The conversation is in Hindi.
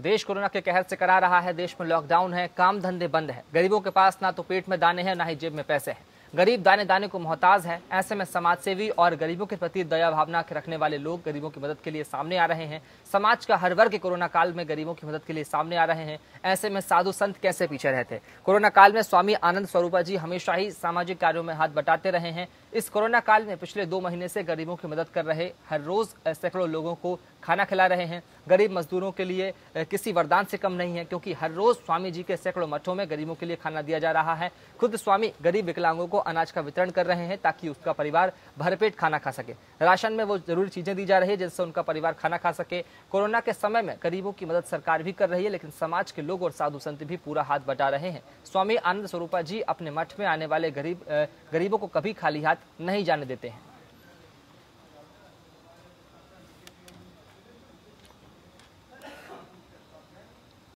प्रदेश तो कोरोना के कहर से करा रहा है देश में लॉकडाउन है काम धंधे बंद है गरीबों के पास ना तो पेट में दाने हैं ना ही जेब में पैसे हैं गरीब दाने दाने को मोहताज है ऐसे में समाजसेवी और गरीबों के प्रति दया भावना के रखने वाले लोग गरीबों की मदद के लिए सामने आ रहे हैं समाज का हर वर्ग कोरोना काल में गरीबों की मदद के लिए सामने आ रहे हैं ऐसे में साधु संत कैसे पीछे रहते कोरोना काल में स्वामी आनंद स्वरूपा जी हमेशा ही सामाजिक कार्यो में हाथ बटाते रहे हैं इस कोरोना काल में पिछले दो महीने से गरीबों की मदद कर रहे हर रोज सैकड़ों लोगों को खाना खिला रहे हैं गरीब मजदूरों के लिए किसी वरदान से कम नहीं है क्योंकि हर रोज स्वामी जी के सैकड़ों मठों में गरीबों के लिए खाना दिया जा रहा है खुद स्वामी गरीब विकलांगों को अनाज का वितरण कर रहे हैं ताकि उसका परिवार भरपेट खाना खा सके राशन में वो जरूरी चीजें दी जा रही है जिससे उनका परिवार खाना खा सके कोरोना के समय में गरीबों की मदद सरकार भी कर रही है लेकिन समाज के लोग और साधु संत भी पूरा हाथ बटा रहे हैं स्वामी आनंद स्वरूपा जी अपने मठ में आने वाले गरीब गरीबों को कभी खाली हाथ नहीं जाने देते हैं